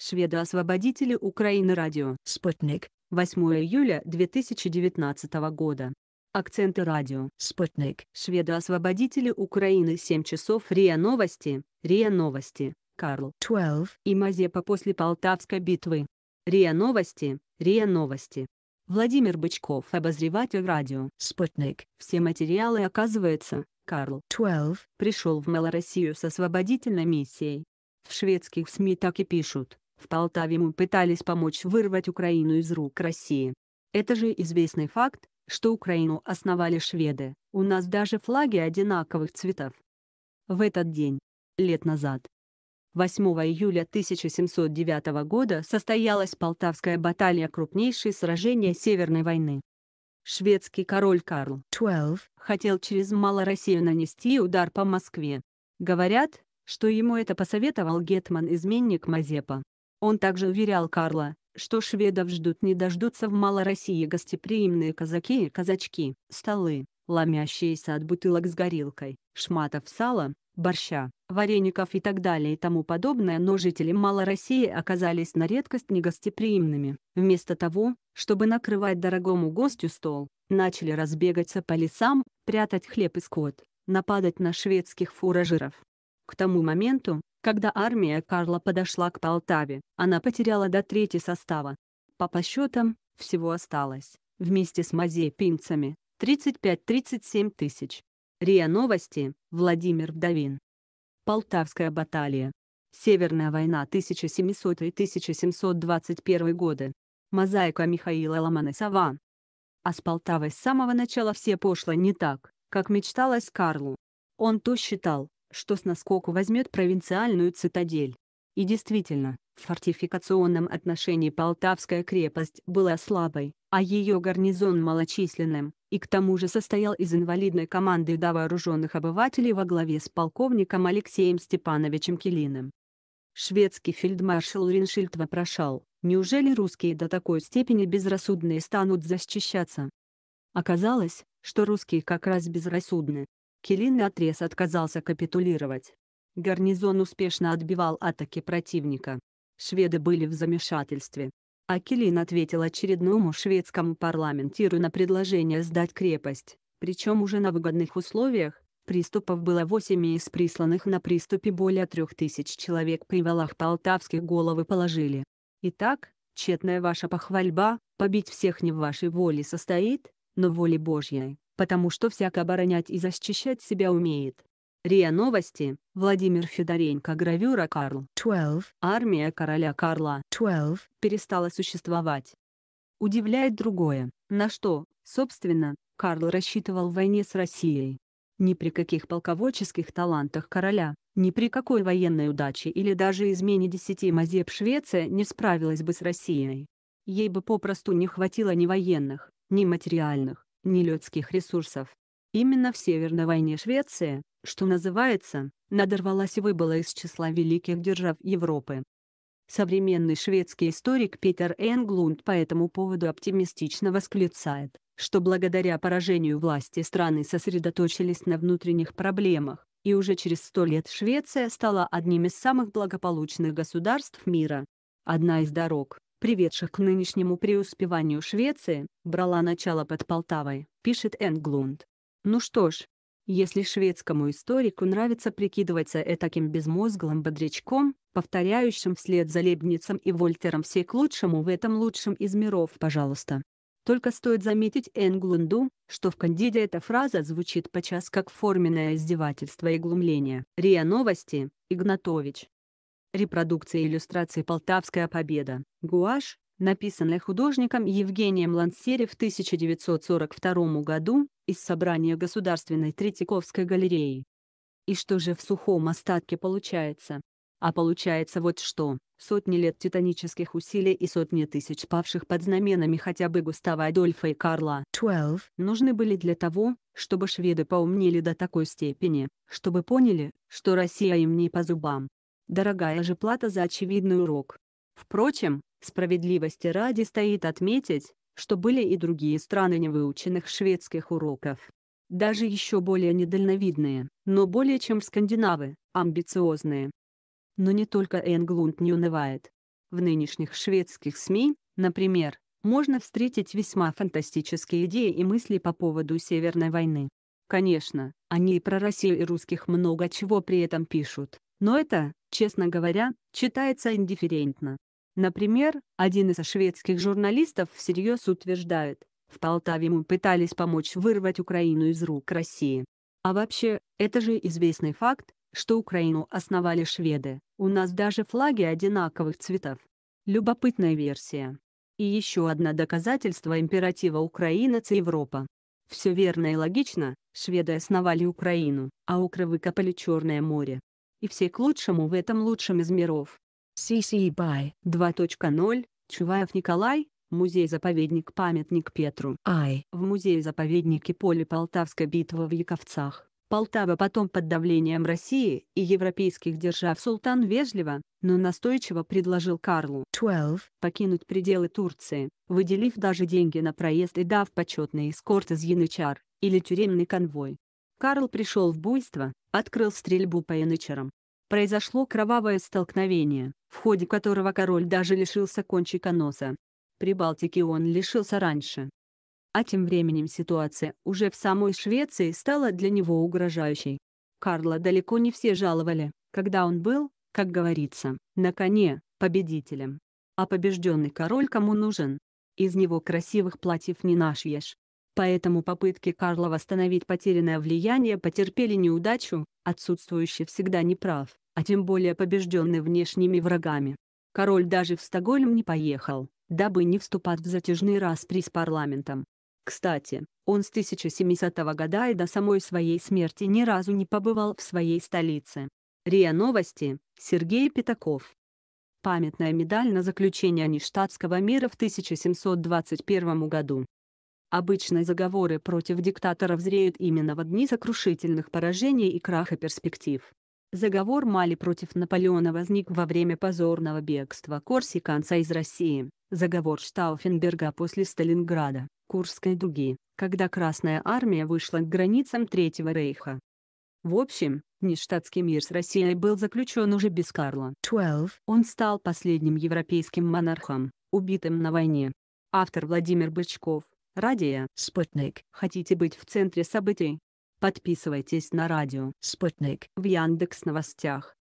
Шведы-освободители Украины радио «Спутник» 8 июля 2019 года. Акценты радио «Спутник». Шведы-освободители Украины 7 часов РИА Новости, РИА Новости, Карл 12 и Мазепа после Полтавской битвы. РИА Новости, РИА Новости. Владимир Бычков обозреватель радио «Спутник». Все материалы оказывается, Карл 12 пришел в Малороссию с освободительной миссией. В шведских СМИ так и пишут, в Полтаве мы пытались помочь вырвать Украину из рук России. Это же известный факт, что Украину основали шведы, у нас даже флаги одинаковых цветов. В этот день, лет назад, 8 июля 1709 года состоялась Полтавская баталия крупнейшее сражение Северной войны. Шведский король Карл XII хотел через Малороссию нанести удар по Москве. Говорят, что ему это посоветовал гетман-изменник Мазепа. Он также уверял Карла, что шведов ждут не дождутся в Малороссии гостеприимные казаки и казачки. Столы, ломящиеся от бутылок с горилкой, шматов сала, борща, вареников и так далее и тому подобное, но жители Малороссии оказались на редкость негостеприимными. Вместо того, чтобы накрывать дорогому гостю стол, начали разбегаться по лесам, прятать хлеб и скот, нападать на шведских фуражиров. К тому моменту, когда армия Карла подошла к Полтаве, она потеряла до трети состава. По посчетам, всего осталось, вместе с мазепинцами, 35-37 тысяч. РИА Новости, Владимир Вдовин. Полтавская баталия. Северная война 1700 1721 годы. Мозаика Михаила Ломоносова. А с Полтавой с самого начала все пошло не так, как мечталось Карлу. Он то считал, что с наскоку возьмет провинциальную цитадель. И действительно, в фортификационном отношении Полтавская крепость была слабой, а ее гарнизон малочисленным, и к тому же состоял из инвалидной команды до вооруженных обывателей во главе с полковником Алексеем Степановичем Килиным. Шведский фельдмаршал Риншильд вопрошал, неужели русские до такой степени безрассудные станут защищаться? Оказалось, что русские как раз безрассудны, Келин отрез отказался капитулировать. Гарнизон успешно отбивал атаки противника. Шведы были в замешательстве. А Келин ответил очередному шведскому парламентиру на предложение сдать крепость, причем уже на выгодных условиях, приступов было 8 из присланных на приступе более 3000 человек при валах полтавских головы положили. Итак, тщетная ваша похвальба, побить всех не в вашей воле состоит, но воле Божьей потому что всяк оборонять и защищать себя умеет. РИА Новости, Владимир Федоренко Гравюра Карл 12. Армия короля Карла 12. перестала существовать. Удивляет другое, на что, собственно, Карл рассчитывал в войне с Россией. Ни при каких полководческих талантах короля, ни при какой военной удаче или даже измене десяти мазеп Швеция не справилась бы с Россией. Ей бы попросту не хватило ни военных, ни материальных, нелюдских ресурсов. Именно в Северной войне Швеция, что называется, надорвалась и выбыла из числа великих держав Европы. Современный шведский историк Питер Энглунд по этому поводу оптимистично восклицает, что благодаря поражению власти страны сосредоточились на внутренних проблемах, и уже через сто лет Швеция стала одним из самых благополучных государств мира. Одна из дорог, приведших к нынешнему преуспеванию Швеции, брала начало под Полтавой, пишет Энглунд. Ну что ж, если шведскому историку нравится прикидываться этаким безмозглым бодрячком, повторяющим вслед за Лебницем и Вольтером все к лучшему в этом лучшем из миров, пожалуйста. Только стоит заметить Энглунду, что в «Кандиде» эта фраза звучит подчас как форменное издевательство и глумление. РИА Новости, Игнатович. Репродукция иллюстрации «Полтавская победа». Гуашь, написанная художником Евгением Лансери в 1942 году, из собрания Государственной Третьяковской галереи. И что же в сухом остатке получается? А получается вот что, сотни лет титанических усилий и сотни тысяч павших под знаменами хотя бы Густава Адольфа и Карла 12 нужны были для того, чтобы шведы поумнели до такой степени, чтобы поняли, что Россия им не по зубам. Дорогая же плата за очевидный урок. Впрочем, справедливости ради стоит отметить, что были и другие страны невыученных шведских уроков. Даже еще более недальновидные, но более чем скандинавы, амбициозные. Но не только Энглунд не унывает. В нынешних шведских СМИ, например, можно встретить весьма фантастические идеи и мысли по поводу Северной войны. Конечно, они и про Россию и русских много чего при этом пишут, но это, честно говоря, читается индифферентно. Например, один из шведских журналистов всерьез утверждает, в Полтаве мы пытались помочь вырвать Украину из рук России. А вообще, это же известный факт, что Украину основали шведы, у нас даже флаги одинаковых цветов. Любопытная версия. И еще одно доказательство императива Украина – Европа. Все верно и логично, шведы основали Украину, а укры выкопали Черное море. И все к лучшему в этом лучшем из миров. CC BY 2.0, Чуваев Николай, музей-заповедник памятник Петру Ай. В музее-заповеднике поле Полтавской битвы в Яковцах. Полтава потом под давлением России и европейских держав султан вежливо, но настойчиво предложил Карлу 12 покинуть пределы Турции, выделив даже деньги на проезд и дав почетный эскорт из янычар или тюремный конвой. Карл пришел в буйство, открыл стрельбу по янычарам. Произошло кровавое столкновение, в ходе которого король даже лишился кончика носа. При Балтике он лишился раньше. А тем временем ситуация уже в самой Швеции стала для него угрожающей. Карла далеко не все жаловали, когда он был, как говорится, на коне, победителем. А побежденный король кому нужен? Из него красивых платьев не нашьешь. Поэтому попытки Карла восстановить потерянное влияние потерпели неудачу, отсутствующий всегда неправ, а тем более побежденный внешними врагами. Король даже в Стокгольм не поехал, дабы не вступать в затяжный распри с парламентом. Кстати, он с 1700 года и до самой своей смерти ни разу не побывал в своей столице. РИА Новости, Сергей Пятаков. Памятная медаль на заключение Ништадтского мира в 1721 году. Обычно заговоры против диктаторов зреют именно в дни сокрушительных поражений и краха перспектив. Заговор Мали против Наполеона возник во время позорного бегства корсиканца из России, заговор Штауфенберга после Сталинграда, Курской дуги, когда Красная Армия вышла к границам Третьего Рейха. В общем, Нештатский мир с Россией был заключен уже без Карла 12. Он стал последним европейским монархом, убитым на войне. Автор Владимир Бычков Радио «Спутник». Хотите быть в центре событий? Подписывайтесь на радио «Спутник» в Яндекс Новостях.